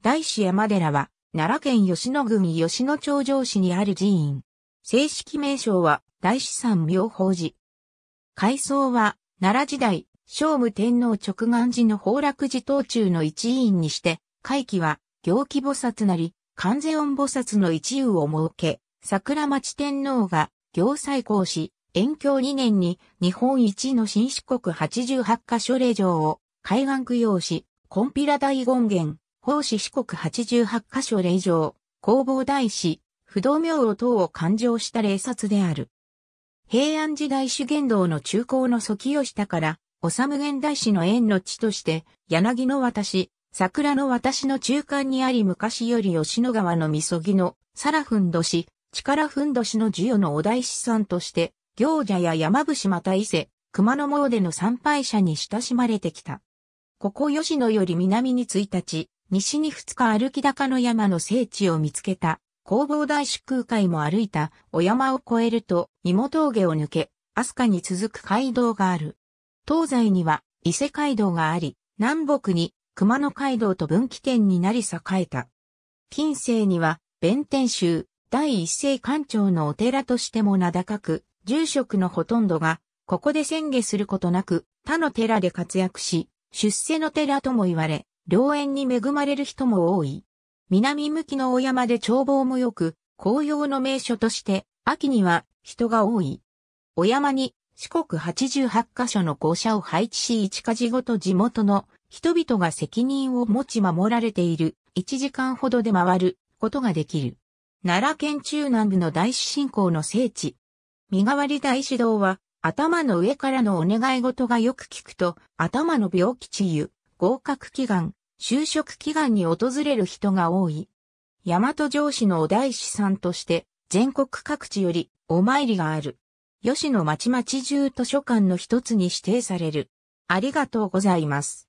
大師山寺は、奈良県吉野郡吉野町城市にある寺院。正式名称は、大師山妙法寺。改装は、奈良時代、聖武天皇直願寺の崩落寺当中の一員にして、会期は、行基菩薩なり、観世音菩薩の一遊を設け、桜町天皇が、行再興し、延教2年に日本一の新四国88カ所令状を海岸供養し、コンピラ大権現、奉仕四国88箇所令状、工房大師、不動明王等を勘定した霊札である。平安時代主言道の中高の祖清下から、おさむ現代史の縁の地として、柳の私、桜の私の中間にあり昔より吉野川のみそぎの、サラフンド氏、力ふんどしの授与のお大師さんとして、行者や山伏また伊勢、熊野詣での参拝者に親しまれてきた。ここ吉野より南に1日、西に2日歩き高の山の聖地を見つけた、工房大師空海も歩いた、お山を越えると、芋峠を抜け、飛鳥に続く街道がある。東西には、伊勢街道があり、南北に、熊野街道と分岐点になり栄えた。近世には、弁天宗、第一世官庁のお寺としても名高く、住職のほとんどが、ここで宣言することなく、他の寺で活躍し、出世の寺とも言われ、良縁に恵まれる人も多い。南向きの大山で眺望も良く、紅葉の名所として、秋には人が多い。お山に四国88カ所の校舎を配置し1家事ごと地元の人々が責任を持ち守られている1時間ほどで回ることができる。奈良県中南部の大師信仰の聖地。身代わり大師堂は頭の上からのお願い事がよく聞くと頭の病気治癒、合格祈願、就職祈願に訪れる人が多い。大和城市のお大師さんとして、全国各地よりお参りがある。吉野町町中図書館の一つに指定される。ありがとうございます。